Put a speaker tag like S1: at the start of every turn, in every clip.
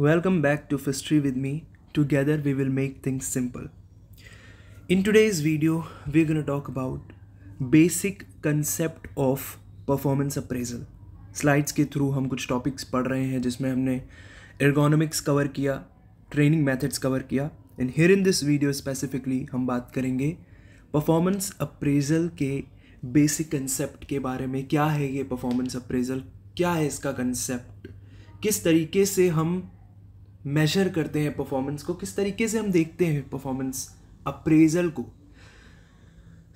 S1: Welcome back to Fistry with me Together we will make things simple in today's video, we're going to talk about basic concept of performance appraisal. Slides के through हम कुछ topics पढ़ रहे हैं जिसमें हमने ergonomics cover किया training methods cover किया and here in this video specifically हम बात करेंगे परफॉर्मेंस अप्रेजल के बेसिक कंसेप्ट के बारे में क्या है ये परफॉर्मेंस अप्रेजल क्या है इसका कंसेप्ट किस तरीके से हम मेजर करते हैं परफॉर्मेंस को किस तरीके से हम देखते हैं परफॉर्मेंस अप्रेजल को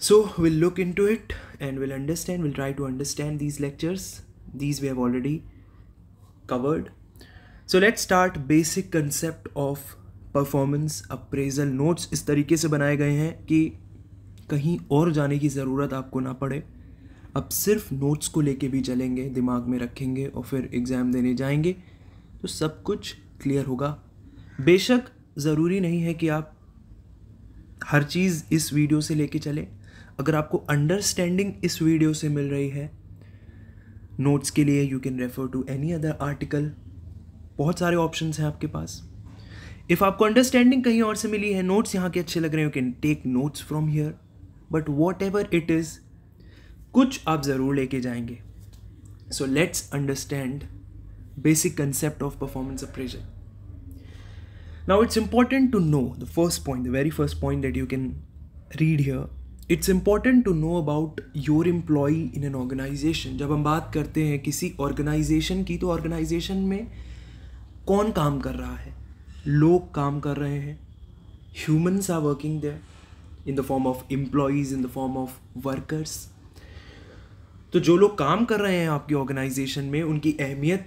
S1: so will look into it and will understand will try to understand these lectures these we have already covered so let start basic concept of performance appraisal notes इस तरीके से बनाए गए हैं कि कहीं और जाने की ज़रूरत आपको ना पड़े अब सिर्फ नोट्स को लेके भी चलेंगे दिमाग में रखेंगे और फिर एग्ज़ाम देने जाएंगे तो सब कुछ क्लियर होगा बेशक ज़रूरी नहीं है कि आप हर चीज़ इस वीडियो से लेके चले अगर आपको अंडरस्टैंडिंग इस वीडियो से मिल रही है नोट्स के लिए you can refer to any other article बहुत सारे ऑप्शन हैं आपके पास इफ़ आपको अंडरस्टैंडिंग कहीं और से मिली है नोट्स यहाँ के अच्छे लग रहे हैं you can take notes from here but whatever it is कुछ आप ज़रूर लेके जाएंगे so let's understand basic concept of performance appraisal. Now it's important to know the first point, the very first point that you can read here. It's important to know about your employee in an organization. जब हम बात करते हैं किसी organisation की तो organisation में कौन काम कर रहा है लोग काम कर रहे हैं humans are working there in the form of employees in the form of workers तो जो लोग काम कर रहे हैं आपकी ऑर्गेनाइजेशन में उनकी अहमियत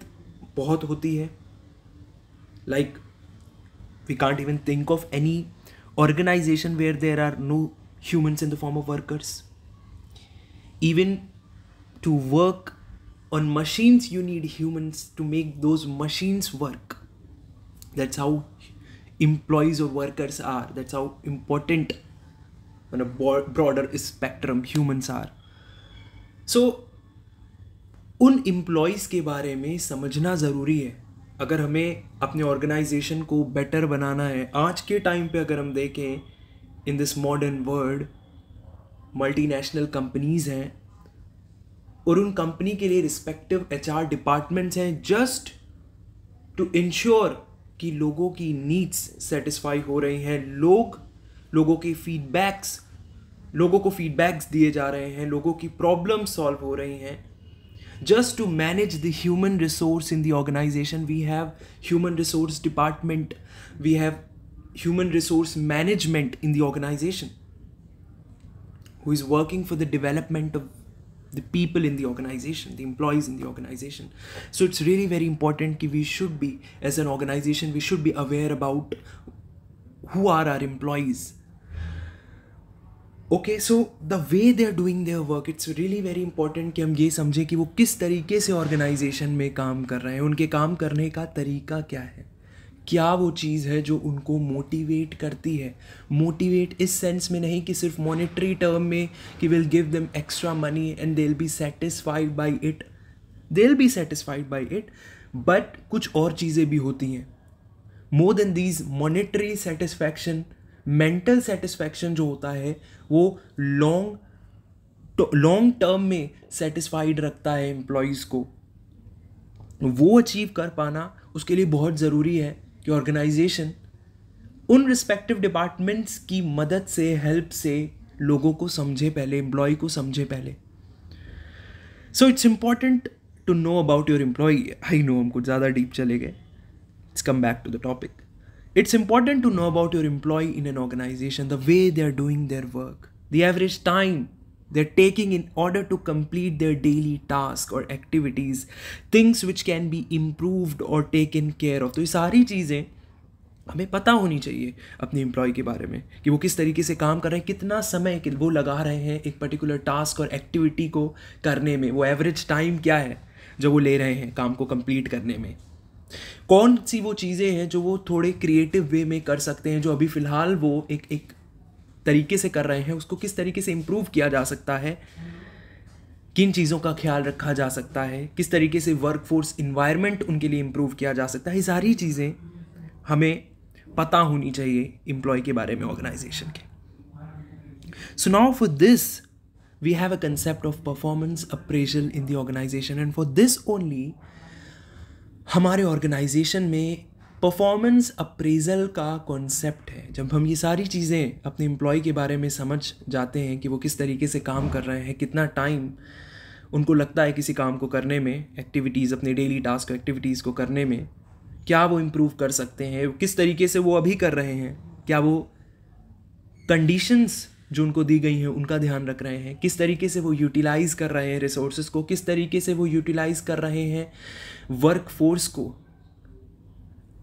S1: बहुत होती है like we can't even think of any organization where there are no humans in the form of workers even to work on machines you need humans to make those machines work that's how employees of workers are that's how important मतलब broader spectrum humans are so उन employees के बारे में समझना ज़रूरी है अगर हमें अपने ऑर्गेनाइजेशन को बेटर बनाना है आज के टाइम पे अगर हम देखें in this modern world multinational companies हैं और उन कंपनी के लिए रिस्पेक्टिव एच आर डिपार्टमेंट्स हैं जस्ट टू इंश्योर कि लोगों की नीड्स सेटिस्फाई हो रही हैं लोग लोगों के फीडबैक्स लोगों को फीडबैक्स दिए जा रहे हैं लोगों की प्रॉब्लम सॉल्व हो रही हैं just to manage the human resource in the organization we have human resource department we have human resource management in the organization who is working for the development of the people in the organization the employees in the organization so it's really very important that we should be as an organization we should be aware about who are our employees okay so the way they are doing their work it's really very important कि हम ये समझें कि वो किस तरीके से organisation में काम कर रहे हैं उनके काम करने का तरीका क्या है क्या वो चीज़ है जो उनको मोटिवेट करती है मोटिवेट इस सेंस में नहीं कि सिर्फ मॉनेटरी टर्म में कि will give them extra money and they will be satisfied by it they will be satisfied by it but कुछ और चीज़ें भी होती हैं more than these monetary satisfaction mental satisfaction जो होता है वो लॉन्ग लॉन्ग टर्म में सेटिस्फाइड रखता है एम्प्लॉयज़ को वो अचीव कर पाना उसके लिए बहुत ज़रूरी है कि ऑर्गेनाइजेशन उन रिस्पेक्टिव डिपार्टमेंट्स की मदद से हेल्प से लोगों को समझे पहले एम्प्लॉय को समझे पहले so it's important to know about your employee I know हम कुछ ज़्यादा डीप चले गए it's come back to the topic It's important to know about your employee in an organization, the way they are doing their work, the average time they're taking in order to complete their daily task or activities, things which can be improved or taken care of. तो ये सारी चीज़ें हमें पता होनी चाहिए अपने employ के बारे में कि वो किस तरीके से काम कर रहे हैं कितना समय कि वो लगा रहे हैं एक पर्टिकुलर टास्क और एक्टिविटी को करने में वो एवरेज टाइम क्या है जो वो ले रहे हैं काम को कंप्लीट करने में कौन सी वो चीज़ें हैं जो वो थोड़े क्रिएटिव वे में कर सकते हैं जो अभी फ़िलहाल वो एक एक तरीके से कर रहे हैं उसको किस तरीके से इम्प्रूव किया जा सकता है किन चीज़ों का ख्याल रखा जा सकता है किस तरीके से वर्क फोर्स इन्वायरमेंट उनके लिए इम्प्रूव किया जा सकता है ये सारी चीज़ें हमें पता होनी चाहिए एम्प्लॉय के बारे में ऑर्गेनाइजेशन के so now for this we have a concept of performance appraisal in the organization, and for this हमारे ऑर्गेनाइजेशन में परफॉर्मेंस अप्रेजल का कॉन्सेप्ट है जब हम ये सारी चीज़ें अपने एम्प्लॉय के बारे में समझ जाते हैं कि वो किस तरीके से काम कर रहे हैं कितना टाइम उनको लगता है किसी काम को करने में एक्टिविटीज़ अपने डेली टास्क एक्टिविटीज़ को करने में क्या वो इम्प्रूव कर सकते हैं किस तरीके से वो अभी कर रहे हैं क्या वो कंडीशंस जो उनको दी गई हैं उनका ध्यान रख रहे हैं किस तरीके से वो यूटिलाइज़ कर रहे हैं रिसोर्सेज को किस तरीके से वो यूटिलाइज़ कर रहे हैं वर्क फोर्स को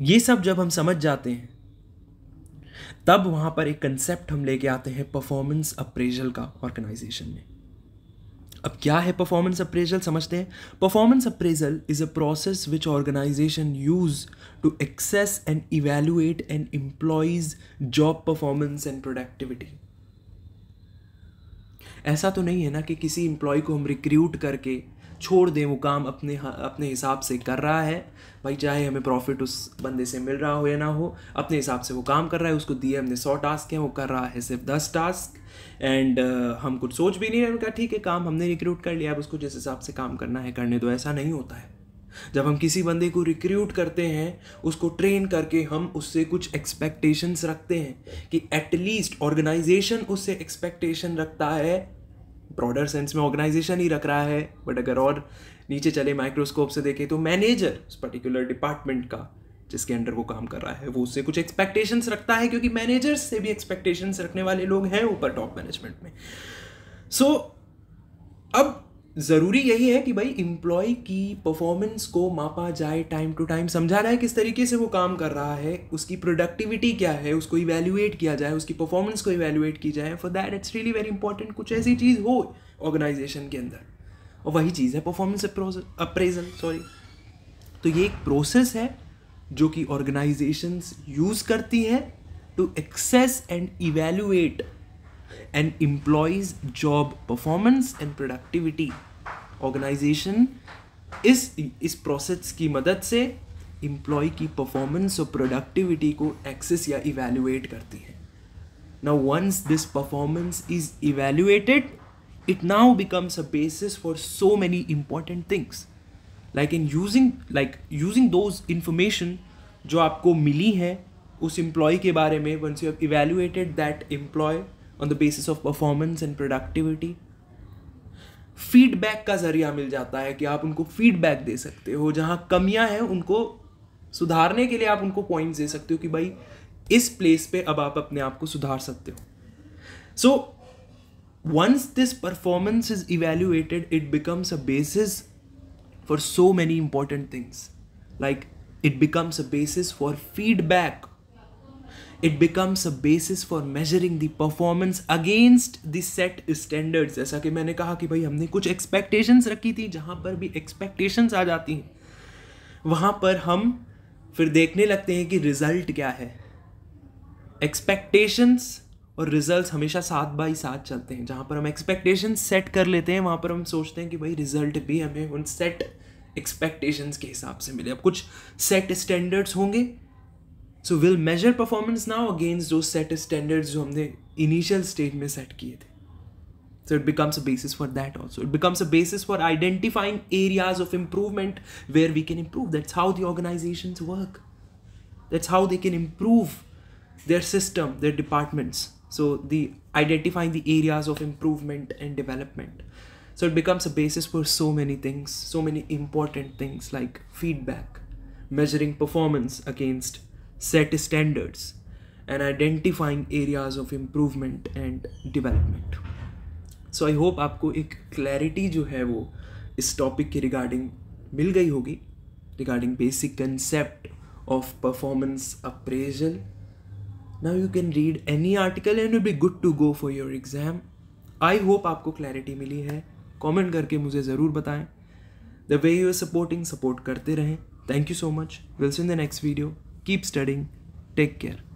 S1: ये सब जब हम समझ जाते हैं तब वहाँ पर एक कंसेप्ट हम लेके आते हैं परफॉर्मेंस अप्रेजल का ऑर्गेनाइजेशन में अब क्या है परफॉर्मेंस अप्रेजल समझते हैं performance appraisal is a process which organization use to assess and evaluate and employees job performance and productivity ऐसा तो नहीं है ना कि किसी एम्प्लॉय को हम रिक्रूट करके छोड़ दें वो काम अपने अपने हिसाब से कर रहा है भाई चाहे हमें प्रॉफिट उस बंदे से मिल रहा हो या ना हो अपने हिसाब से वो काम कर रहा है उसको दिए हमने सौ टास्क हैं वो कर रहा है सिर्फ दस टास्क एंड uh, हम कुछ सोच भी नहीं रहे उनका ठीक है काम हमने रिक्रूट कर लिया अब उसको जिस हिसाब से काम करना है करने दो ऐसा नहीं होता है जब हम किसी बंदे को रिक्रूट करते हैं उसको ट्रेन करके हम उससे कुछ एक्सपेक्टेशंस रखते हैं कि एटलीस्ट ऑर्गेनाइजेशन उससे एक्सपेक्टेशन रखता है ब्रॉडर सेंस में ऑर्गेनाइजेशन ही रख रहा है बट अगर और नीचे चले माइक्रोस्कोप से देखें तो मैनेजर उस पर्टिकुलर डिपार्टमेंट का जिसके अंडर वो काम कर रहा है वो उससे कुछ एक्सपेक्टेशंस रखता है क्योंकि मैनेजर्स से भी एक्सपेक्टेशंस रखने वाले लोग हैं ऊपर टॉप मैनेजमेंट में सो so, अब ज़रूरी यही है कि भाई इम्प्लॉय की परफॉर्मेंस को मापा जाए टाइम टू टाइम समझा है किस तरीके से वो काम कर रहा है उसकी प्रोडक्टिविटी क्या है उसको इवेल्यूएट किया जाए उसकी परफॉर्मेंस को इवेल्यूएट की जाए for that it's really very important कुछ ऐसी चीज़ हो ऑर्गेनाइजेशन के अंदर और वही चीज़ है परफॉर्मेंस अप्रेजल सॉरी तो ये एक प्रोसेस है जो कि ऑर्गेनाइजेशंस यूज़ करती है to assess and evaluate and employees job performance and productivity organization इस इस प्रोसेस की मदद से एम्प्लॉय की परफॉर्मेंस और प्रोडक्टिविटी को एक्सेस या इवेल्युएट करती है now once this performance is evaluated it now becomes a basis for so many important things like in using like using those information जो आपको मिली है उस एम्प्लॉय के बारे में once you have evaluated that employee on the basis of performance and productivity feedback का ज़रिया मिल जाता है कि आप उनको फीडबैक दे सकते हो जहाँ कमियाँ हैं उनको सुधारने के लिए आप उनको पॉइंट्स दे सकते हो कि भाई इस प्लेस पे अब आप अपने आप को सुधार सकते हो so once this performance is evaluated it becomes a basis for so many important things like it becomes a basis for feedback it becomes a basis for measuring the performance against the set standards जैसा कि मैंने कहा कि भाई हमने कुछ expectations रखी थी जहाँ पर भी एक्सपेक्टेशंस आ जाती हैं वहाँ पर हम फिर देखने लगते हैं कि रिज़ल्ट क्या है एक्सपेक्टेशंस और रिजल्ट्स हमेशा साथ बाई साथ चलते हैं जहाँ पर हम एक्सपेक्टेशन सेट कर लेते हैं वहाँ पर हम सोचते हैं कि भाई रिजल्ट भी हमें उन सेट एक्सपेक्टेशंस के हिसाब से मिले अब कुछ सेट स्टैंडर्ड्स होंगे so will measure performance now against those set standards जो हमने इनिशियल स्टेज में सेट किए थे So it becomes a basis for that also. It becomes a basis for identifying areas of improvement where we can improve. That's how the organizations work. That's how they can improve their system, their departments. So the identifying the areas of improvement and development. So it becomes a basis for so many things, so many important things like feedback, measuring performance against set standards, and identifying areas of improvement and development. So I hope आपको एक clarity जो है वो इस topic के regarding मिल गई होगी regarding basic concept of performance appraisal now you can read any article and be good to go for your exam I hope आपको क्लैरिटी मिली है कमेंट करके मुझे ज़रूर बताएं the way you are supporting support करते रहें thank you so much will see in the next video Keep studying. Take care.